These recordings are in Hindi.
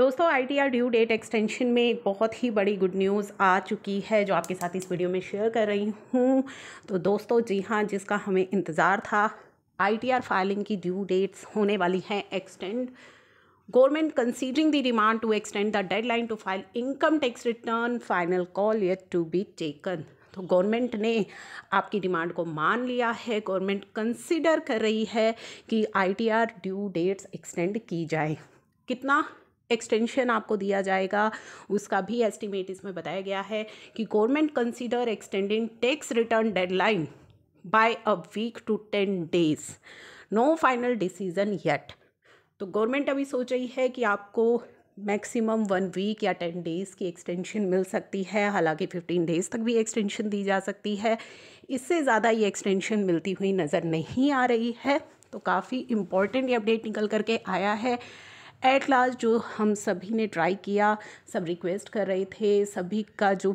दोस्तों आईटीआर ड्यू डेट एक्सटेंशन में एक बहुत ही बड़ी गुड न्यूज़ आ चुकी है जो आपके साथ इस वीडियो में शेयर कर रही हूँ तो दोस्तों जी हाँ जिसका हमें इंतज़ार था आई फाइलिंग की ड्यू डेट्स होने वाली हैं extend government considering the demand to extend the deadline to file income tax return final call yet to be taken तो गवर्नमेंट ने आपकी डिमांड को मान लिया है गवर्नमेंट कंसिडर कर रही है कि आईटीआर ड्यू डेट्स एक्सटेंड की जाए कितना एक्सटेंशन आपको दिया जाएगा उसका भी एस्टिमेट इसमें बताया गया है कि government consider extending tax return deadline by a week to ten days no final decision yet तो गवर्नमेंट अभी सोच रही है कि आपको मैक्सिमम वन वीक या टेन डेज़ की एक्सटेंशन मिल सकती है हालांकि फिफ्टीन डेज़ तक भी एक्सटेंशन दी जा सकती है इससे ज़्यादा ये एक्सटेंशन मिलती हुई नज़र नहीं आ रही है तो काफ़ी इम्पॉर्टेंट ये अपडेट निकल करके आया है एट लास्ट जो हम सभी ने ट्राई किया सब रिक्वेस्ट कर रहे थे सभी का जो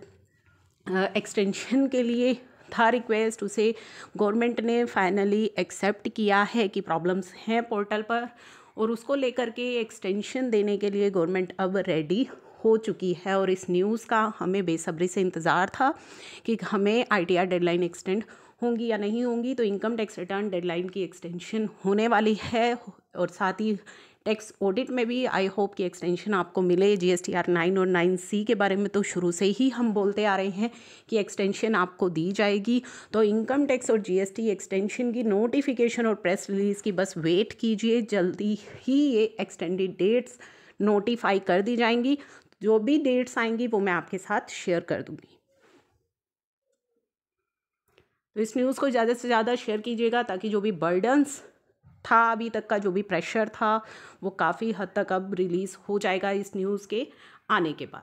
एक्सटेंशन के लिए था रिक्वेस्ट उसे गवर्नमेंट ने फाइनली एक्सेप्ट किया है कि प्रॉब्लम्स हैं पोर्टल पर और उसको लेकर के एक्सटेंशन देने के लिए गवर्नमेंट अब रेडी हो चुकी है और इस न्यूज़ का हमें बेसब्री से इंतज़ार था कि हमें आईटीआर डेडलाइन एक्सटेंड होंगी या नहीं होंगी तो इनकम टैक्स रिटर्न डेडलाइन की एक्सटेंशन होने वाली है और साथ ही टैक्स ऑडिट में भी आई होप कि एक्सटेंशन आपको मिले G S T R nine और नाइन सी के बारे में तो शुरू से ही हम बोलते आ रहे हैं कि एक्सटेंशन आपको दी जाएगी तो इनकम टैक्स और जी एस टी एक्सटेंशन की नोटिफिकेशन और प्रेस रिलीज़ की बस वेट कीजिए जल्दी ही ये एक्सटेंडेड डेट्स नोटिफाई कर दी जाएंगी जो भी डेट्स आएंगी वो मैं आपके साथ शेयर कर दूँगी तो इस न्यूज़ को ज़्यादा से ज़्यादा शेयर कीजिएगा ताकि जो भी बर्डन्स था अभी तक का जो भी प्रेशर था वो काफ़ी हद तक अब रिलीज़ हो जाएगा इस न्यूज़ के आने के बाद